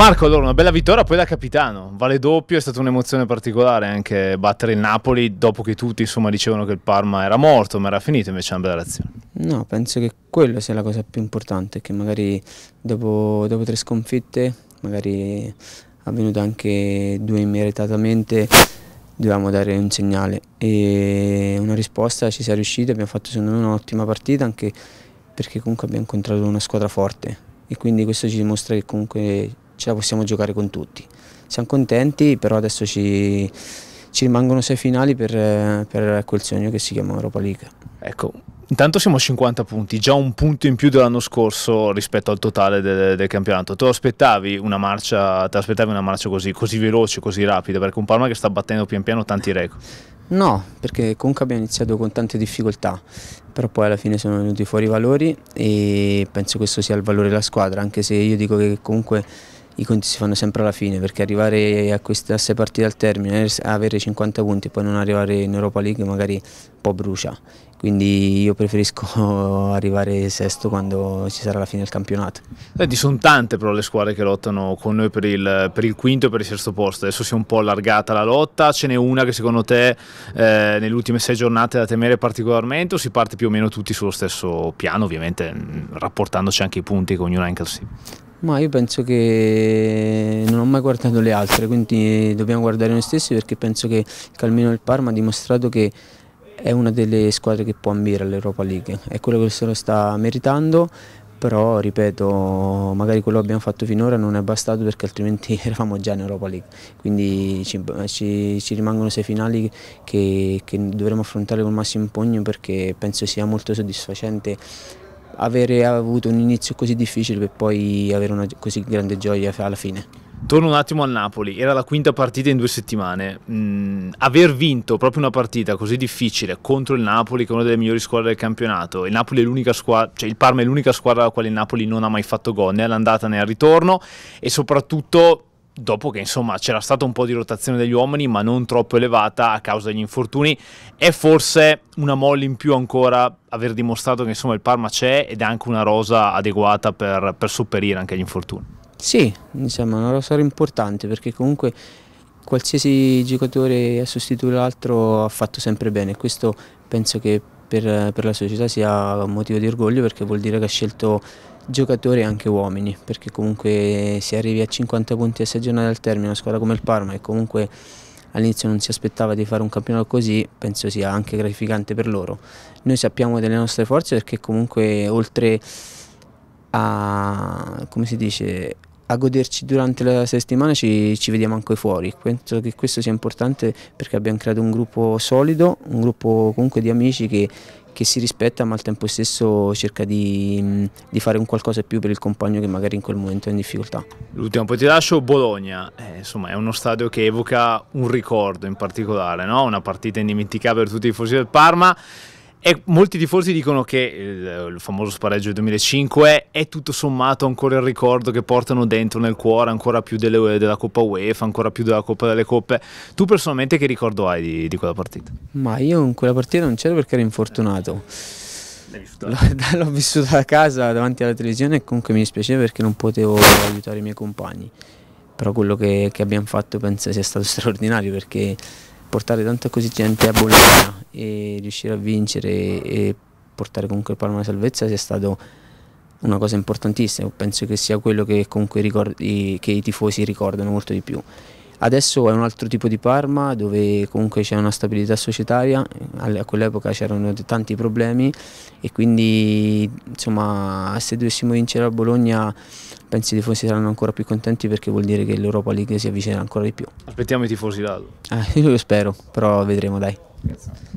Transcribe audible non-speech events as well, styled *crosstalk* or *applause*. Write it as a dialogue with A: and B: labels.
A: Marco, allora una bella vittoria, poi da capitano, vale doppio, è stata un'emozione particolare anche battere il Napoli dopo che tutti insomma dicevano che il Parma era
B: morto, ma era finito invece è una bella reazione. No, penso che quella sia la cosa più importante, che magari dopo, dopo tre sconfitte, magari è anche due meritatamente, dovevamo dare un segnale e una risposta ci si è riusciti, abbiamo fatto secondo me un'ottima partita anche perché comunque abbiamo incontrato una squadra forte e quindi questo ci dimostra che comunque ce la possiamo giocare con tutti. Siamo contenti, però adesso ci, ci rimangono sei finali per, per, quel sogno che si chiama Europa League. Ecco,
A: intanto siamo a 50 punti, già un punto in più dell'anno scorso rispetto al totale del, del campionato. Te aspettavi una marcia, te aspettavi una marcia così, così veloce, così rapida, perché un Parma che sta battendo pian piano tanti record?
B: No, perché comunque abbiamo iniziato con tante difficoltà, però poi alla fine sono venuti fuori i valori e penso questo sia il valore della squadra, anche se io dico che comunque i conti si fanno sempre alla fine perché arrivare a queste a sei partite al termine, eh, avere 50 punti e poi non arrivare in Europa League magari un po' brucia. Quindi io preferisco *laughs* arrivare sesto quando ci sarà la fine del campionato.
A: Senti, sono tante però le squadre che lottano con noi per il, per il quinto e per il sesto posto. Adesso si è un po' allargata la lotta. Ce n'è una che secondo te eh, nelle ultime sei giornate è da temere particolarmente o si parte più o meno tutti sullo stesso piano, ovviamente mm, rapportandoci anche i punti che ognuno ha in classifica?
B: Ma io penso che non ho mai guardato le altre, quindi dobbiamo guardare noi stessi perché penso che Calmino del Parma ha dimostrato che è una delle squadre che può ambire all'Europa League, è quello che se lo sta meritando, però ripeto, magari quello che abbiamo fatto finora non è bastato perché altrimenti *laughs* eravamo già in Europa League, quindi ci, ci, ci rimangono sei finali che, che dovremo affrontare con massimo impegno perché penso sia molto soddisfacente avere avuto un inizio così difficile per poi avere una così grande gioia alla fine.
A: Torno un attimo al Napoli, era la quinta partita in due settimane. Mm, aver vinto proprio una partita così difficile contro il Napoli, che è una delle migliori squadre del campionato, il, squadra, cioè il Parma è l'unica squadra alla quale il Napoli non ha mai fatto gol, né all'andata né al ritorno, e soprattutto dopo che insomma c'era stata un po' di rotazione degli uomini ma non troppo elevata a causa degli infortuni è forse una molla in più ancora aver dimostrato che insomma il Parma c'è ed è anche una rosa adeguata per, per sopperire anche agli infortuni
B: sì diciamo una rosa importante perché comunque qualsiasi giocatore a sostituire l'altro ha fatto sempre bene questo penso che per, per la società sia un motivo di orgoglio perché vuol dire che ha scelto giocatori e anche uomini, perché comunque se arrivi a 50 punti a stagione al termine, una squadra come il Parma e comunque all'inizio non si aspettava di fare un campionato così, penso sia anche gratificante per loro. Noi sappiamo delle nostre forze perché comunque oltre a, come si dice, a goderci durante la settimana ci, ci, vediamo anche fuori. Penso che questo sia importante perché abbiamo creato un gruppo solido, un gruppo comunque di amici che che si rispetta ma al tempo stesso cerca di, di fare un qualcosa più per il compagno che magari in quel momento è in difficoltà.
A: L'ultimo poi ti lascio, Bologna, eh, insomma è uno stadio che evoca un ricordo in particolare, no? una partita indimenticabile per tutti i tifosi del Parma. E molti tifosi dicono che il, famoso spareggio del 2005 è tutto sommato ancora il ricordo che portano dentro nel cuore ancora più delle, della Coppa UEFA, ancora più della Coppa delle Coppe. Tu personalmente che ricordo hai di, di quella partita?
B: Ma io in quella partita non c'ero perché ero infortunato. *laughs* L'ho vissuta a casa davanti alla televisione e comunque mi dispiaceva perché non potevo aiutare i miei compagni. Però quello che, che abbiamo fatto penso sia stato *laughs* straordinario perché portare tanta così gente a Bologna e riuscire a vincere e portare comunque il Parma alla salvezza sia stato una cosa importantissima, penso che sia quello che comunque ricordi, che i tifosi ricordano molto di più. Adesso è un altro tipo di Parma dove comunque c'è una stabilità societaria, a quell'epoca c'erano tanti problemi e quindi insomma se dovessimo vincere a Bologna penso i tifosi saranno ancora più contenti perché vuol dire che l'Europa League si avvicina ancora di più. Aspettiamo i tifosi là. Eh, io lo spero, però vedremo dai.
A: Grazie.